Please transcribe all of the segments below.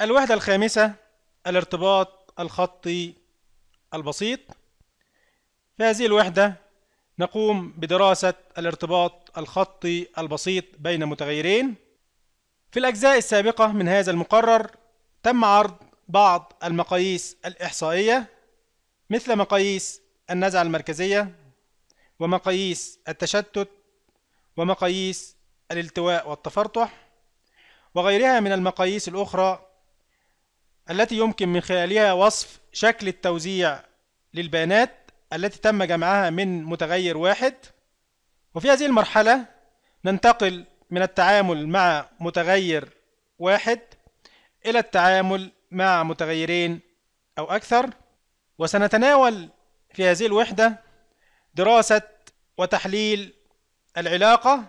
الوحدة الخامسة الارتباط الخطي البسيط في هذه الوحدة نقوم بدراسة الارتباط الخطي البسيط بين متغيرين في الأجزاء السابقة من هذا المقرر تم عرض بعض المقاييس الإحصائية مثل مقاييس النزعة المركزية ومقاييس التشتت ومقاييس الالتواء والتفرطح وغيرها من المقاييس الأخرى التي يمكن من خلالها وصف شكل التوزيع للبيانات التي تم جمعها من متغير واحد وفي هذه المرحلة ننتقل من التعامل مع متغير واحد إلى التعامل مع متغيرين أو أكثر وسنتناول في هذه الوحدة دراسة وتحليل العلاقة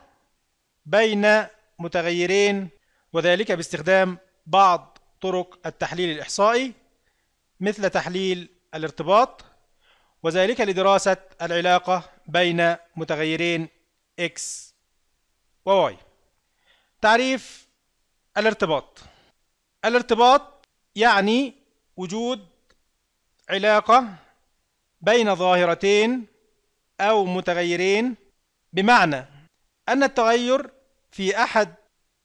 بين متغيرين وذلك باستخدام بعض طرق التحليل الإحصائي مثل تحليل الارتباط وذلك لدراسة العلاقة بين متغيرين X و Y تعريف الارتباط الارتباط يعني وجود علاقة بين ظاهرتين أو متغيرين بمعنى أن التغير في أحد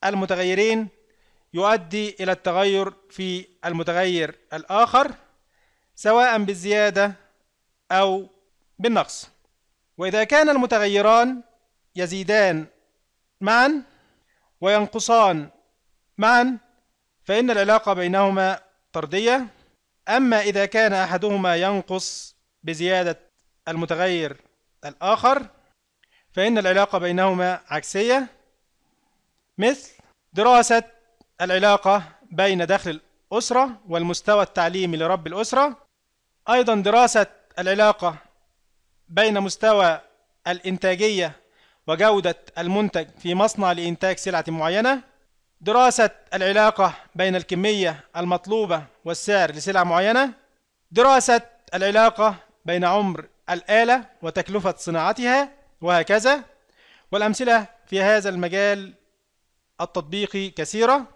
المتغيرين يؤدي إلى التغير في المتغير الآخر سواء بالزيادة أو بالنقص وإذا كان المتغيران يزيدان معا وينقصان معا فإن العلاقة بينهما طردية أما إذا كان أحدهما ينقص بزيادة المتغير الآخر فإن العلاقة بينهما عكسية مثل دراسة العلاقة بين دخل الأسرة والمستوى التعليمي لرب الأسرة أيضا دراسة العلاقة بين مستوى الإنتاجية وجودة المنتج في مصنع لإنتاج سلعة معينة دراسة العلاقة بين الكمية المطلوبة والسعر لسلعة معينة دراسة العلاقة بين عمر الآلة وتكلفة صناعتها وهكذا والأمثلة في هذا المجال التطبيقي كثيرة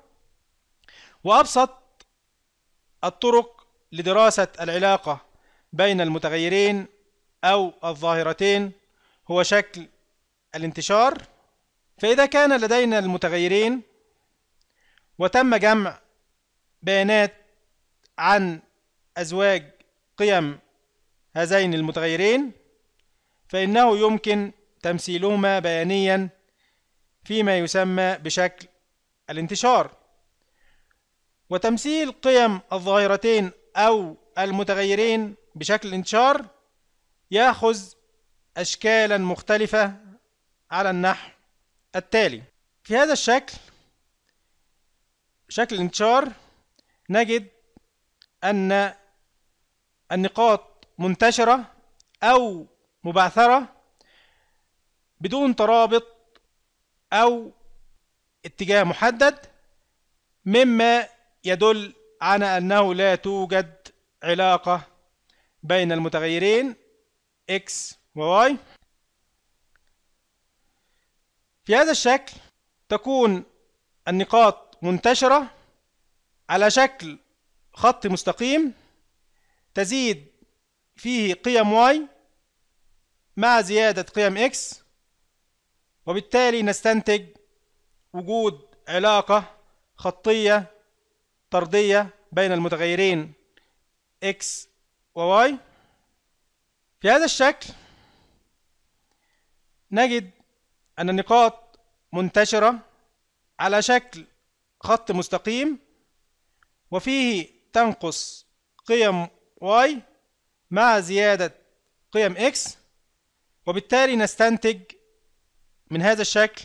وأبسط الطرق لدراسة العلاقة بين المتغيرين أو الظاهرتين هو شكل الانتشار فإذا كان لدينا المتغيرين وتم جمع بيانات عن أزواج قيم هذين المتغيرين فإنه يمكن تمثيلهما بيانيا فيما يسمى بشكل الانتشار وتمثيل قيم الظاهرتين أو المتغيرين بشكل انتشار يأخذ أشكالا مختلفة على النحو التالي في هذا الشكل شكل الانتشار نجد أن النقاط منتشرة أو مبعثرة بدون ترابط أو اتجاه محدد مما يدل على أنه لا توجد علاقة بين المتغيرين x و y في هذا الشكل تكون النقاط منتشرة على شكل خط مستقيم تزيد فيه قيم y مع زيادة قيم x وبالتالي نستنتج وجود علاقة خطية طردية بين المتغيرين x و y في هذا الشكل نجد أن النقاط منتشرة على شكل خط مستقيم وفيه تنقص قيم y مع زيادة قيم x وبالتالي نستنتج من هذا الشكل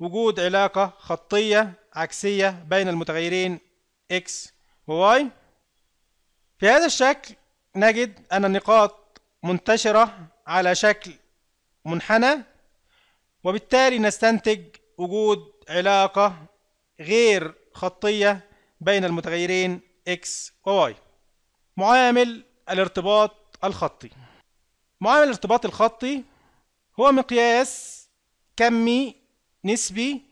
وجود علاقة خطية عكسية بين المتغيرين و y في هذا الشكل نجد أن النقاط منتشرة على شكل منحنى وبالتالي نستنتج وجود علاقة غير خطية بين المتغيرين x و y معامل الارتباط الخطي معامل الارتباط الخطي هو مقياس كمي نسبي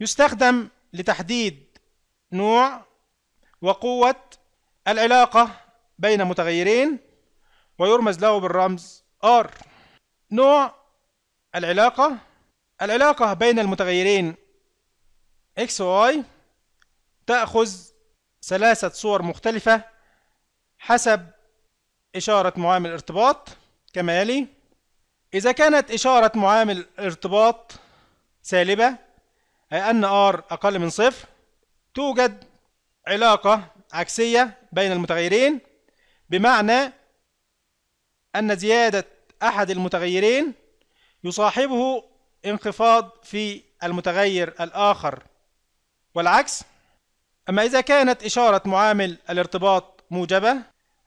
يستخدم لتحديد نوع وقوة العلاقة بين متغيرين ويرمز له بالرمز R نوع العلاقة العلاقة بين المتغيرين X و Y تأخذ ثلاثة صور مختلفة حسب إشارة معامل ارتباط كما يلي إذا كانت إشارة معامل ارتباط سالبة أي أن R أقل من صفر توجد علاقة عكسية بين المتغيرين بمعنى أن زيادة أحد المتغيرين يصاحبه انخفاض في المتغير الآخر والعكس أما إذا كانت إشارة معامل الارتباط موجبة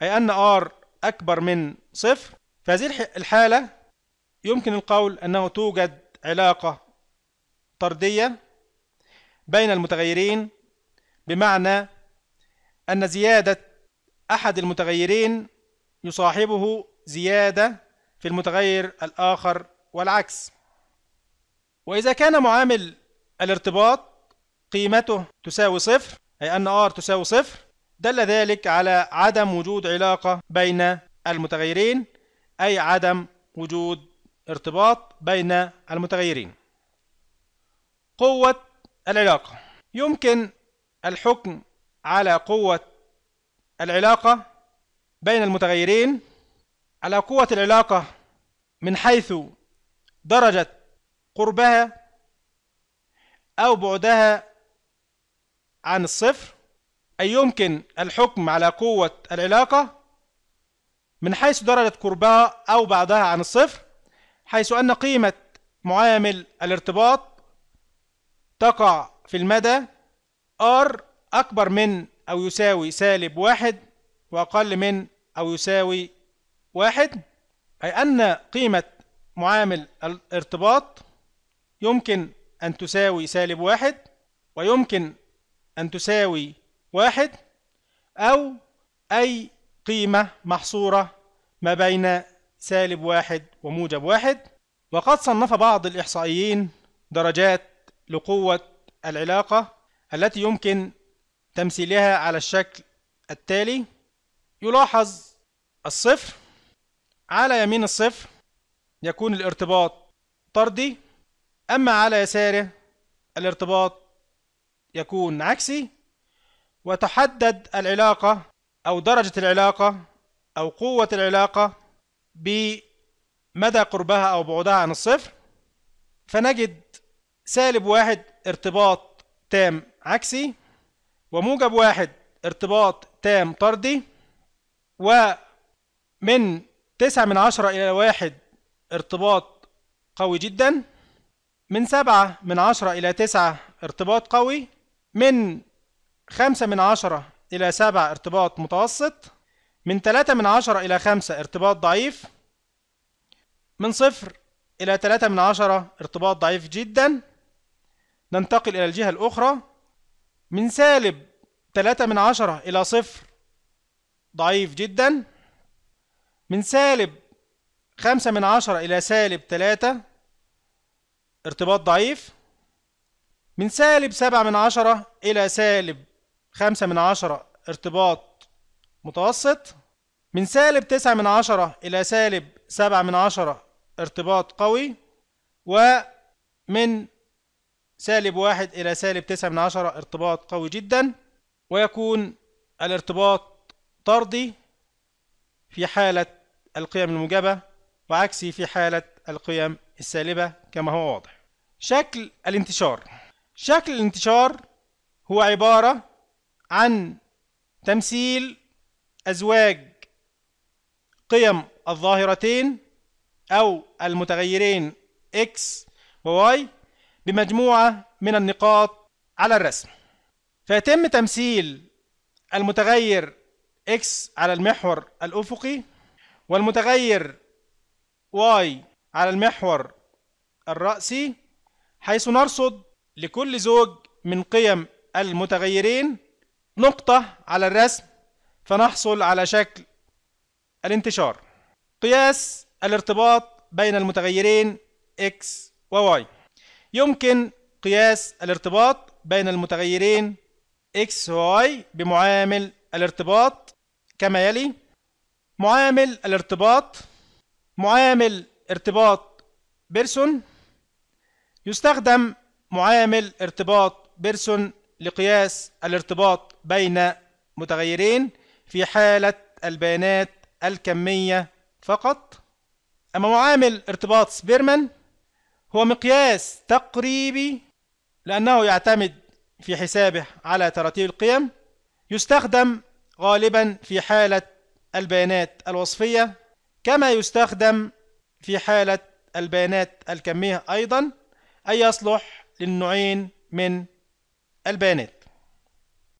أي أن R أكبر من صفر فهذه هذه الحالة يمكن القول أنه توجد علاقة طردية بين المتغيرين بمعنى أن زيادة أحد المتغيرين يصاحبه زيادة في المتغير الآخر والعكس وإذا كان معامل الارتباط قيمته تساوي صفر أي أن R تساوي صفر دل ذلك على عدم وجود علاقة بين المتغيرين أي عدم وجود ارتباط بين المتغيرين قوة العلاقة يمكن الحكم على قوة العلاقة بين المتغيرين على قوة العلاقة من حيث درجة قربها أو بعدها عن الصفر أي يمكن الحكم على قوة العلاقة من حيث درجة قربها أو بعدها عن الصفر حيث أن قيمة معامل الارتباط تقع في المدى r اكبر من او يساوي سالب واحد واقل من او يساوي واحد اي ان قيمة معامل الارتباط يمكن ان تساوي سالب واحد ويمكن ان تساوي واحد او اي قيمة محصورة ما بين سالب واحد وموجب واحد وقد صنف بعض الإحصائيين درجات لقوة العلاقة التي يمكن تمثيلها على الشكل التالي يلاحظ الصفر على يمين الصفر يكون الارتباط طردي أما على يساره الارتباط يكون عكسي وتحدد العلاقة أو درجة العلاقة أو قوة العلاقة بمدى قربها أو بعدها عن الصفر فنجد سالب واحد ارتباط تام عكسي وموجب واحد ارتباط تام طردي ومن تسعة من عشرة إلى واحد ارتباط قوي جدا من سبعة من عشرة إلى تسعة ارتباط قوي من خمسة من عشرة إلى سبعة ارتباط متوسط من تلاتة من عشرة إلى خمسة ارتباط ضعيف من صفر إلى تلاتة من عشرة ارتباط ضعيف جدا ننتقل إلى الجهة الأخرى من سالب 3 من عشرة إلى صفر ضعيف جدا من سالب 5 من عشرة إلى سالب 3 ارتباط ضعيف من سالب 7 من عشرة إلى سالب 5 من عشرة ارتباط متوسط من سالب 9 من عشرة إلى سالب 7 من عشرة ارتباط قوي ومن سالب واحد إلى سالب تسعة من عشرة ارتباط قوي جدا ويكون الارتباط طردي في حالة القيم الموجبة وعكسي في حالة القيم السالبة كما هو واضح شكل الانتشار شكل الانتشار هو عبارة عن تمثيل أزواج قيم الظاهرتين أو المتغيرين x و y بمجموعة من النقاط على الرسم فيتم تمثيل المتغير x على المحور الأفقي والمتغير y على المحور الرأسي حيث نرصد لكل زوج من قيم المتغيرين نقطة على الرسم فنحصل على شكل الانتشار قياس الارتباط بين المتغيرين x و y يمكن قياس الارتباط بين المتغيرين x و y بمعامل الارتباط كما يلي معامل الارتباط معامل ارتباط بيرسون يستخدم معامل ارتباط بيرسون لقياس الارتباط بين متغيرين في حالة البيانات الكمية فقط أما معامل ارتباط سبيرمان هو مقياس تقريبي لأنه يعتمد في حسابه على تراتيب القيم يستخدم غالبا في حالة البيانات الوصفية كما يستخدم في حالة البيانات الكمية أيضا أي يصلح للنوعين من البيانات